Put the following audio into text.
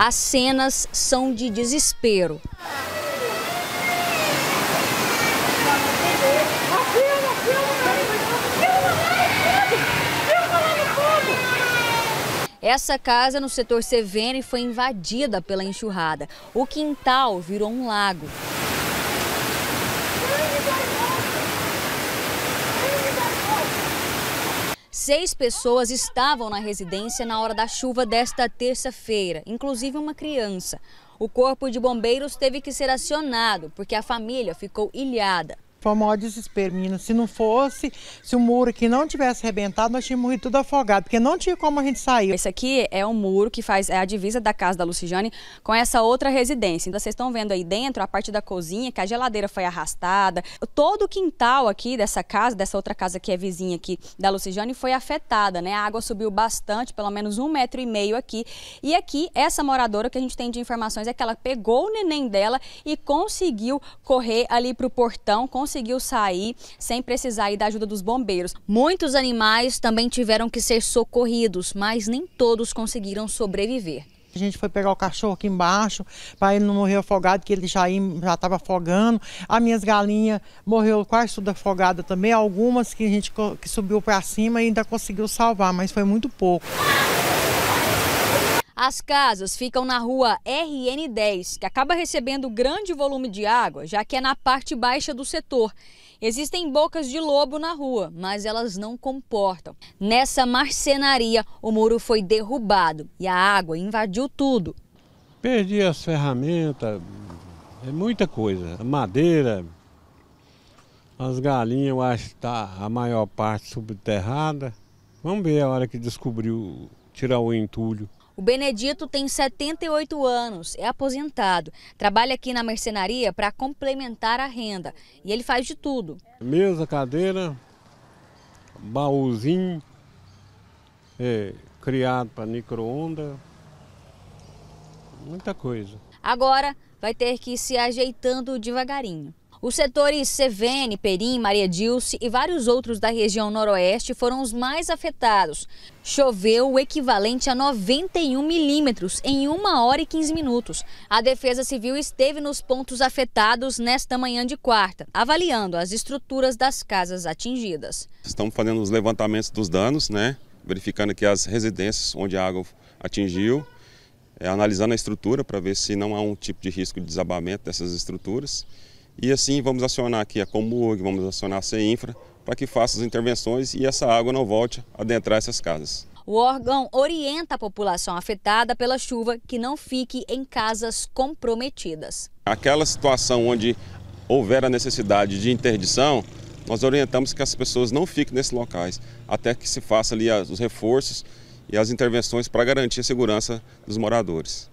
As cenas são de desespero. Essa casa no setor Sevene foi invadida pela enxurrada. O quintal virou um lago. Seis pessoas estavam na residência na hora da chuva desta terça-feira, inclusive uma criança. O corpo de bombeiros teve que ser acionado porque a família ficou ilhada. Foi o maior desespero, menino. Se não fosse, se o muro aqui não tivesse arrebentado, nós tínhamos morrido tudo afogado, porque não tinha como a gente sair. Esse aqui é um muro que faz é a divisa da casa da Luciane com essa outra residência. Então vocês estão vendo aí dentro a parte da cozinha, que a geladeira foi arrastada. Todo o quintal aqui dessa casa, dessa outra casa que é vizinha aqui da Luciane, foi afetada, né? A água subiu bastante, pelo menos um metro e meio aqui. E aqui, essa moradora que a gente tem de informações é que ela pegou o neném dela e conseguiu correr ali para o portão, conseguiu conseguiu sair sem precisar da ajuda dos bombeiros. Muitos animais também tiveram que ser socorridos, mas nem todos conseguiram sobreviver. A gente foi pegar o cachorro aqui embaixo para ele não morrer afogado, que ele já já estava afogando. As minhas galinhas morreu quase tudo afogada também, algumas que a gente que subiu para cima e ainda conseguiu salvar, mas foi muito pouco. As casas ficam na rua RN10, que acaba recebendo grande volume de água, já que é na parte baixa do setor. Existem bocas de lobo na rua, mas elas não comportam. Nessa marcenaria, o muro foi derrubado e a água invadiu tudo. Perdi as ferramentas, é muita coisa. madeira, as galinhas, eu acho que está a maior parte subterrada. Vamos ver a hora que descobriu tirar o entulho. O Benedito tem 78 anos, é aposentado, trabalha aqui na mercenaria para complementar a renda e ele faz de tudo. Mesa, cadeira, baúzinho, é, criado para micro-ondas, muita coisa. Agora vai ter que ir se ajeitando devagarinho. Os setores CVN, Perim, Maria Dilce e vários outros da região noroeste foram os mais afetados. Choveu o equivalente a 91 milímetros em 1 hora e 15 minutos. A Defesa Civil esteve nos pontos afetados nesta manhã de quarta, avaliando as estruturas das casas atingidas. Estamos fazendo os levantamentos dos danos, né? verificando aqui as residências onde a água atingiu, é, analisando a estrutura para ver se não há um tipo de risco de desabamento dessas estruturas. E assim vamos acionar aqui a Comurg, vamos acionar a CEINFRA para que faça as intervenções e essa água não volte a adentrar essas casas. O órgão orienta a população afetada pela chuva que não fique em casas comprometidas. Aquela situação onde houver a necessidade de interdição, nós orientamos que as pessoas não fiquem nesses locais, até que se faça ali os reforços e as intervenções para garantir a segurança dos moradores.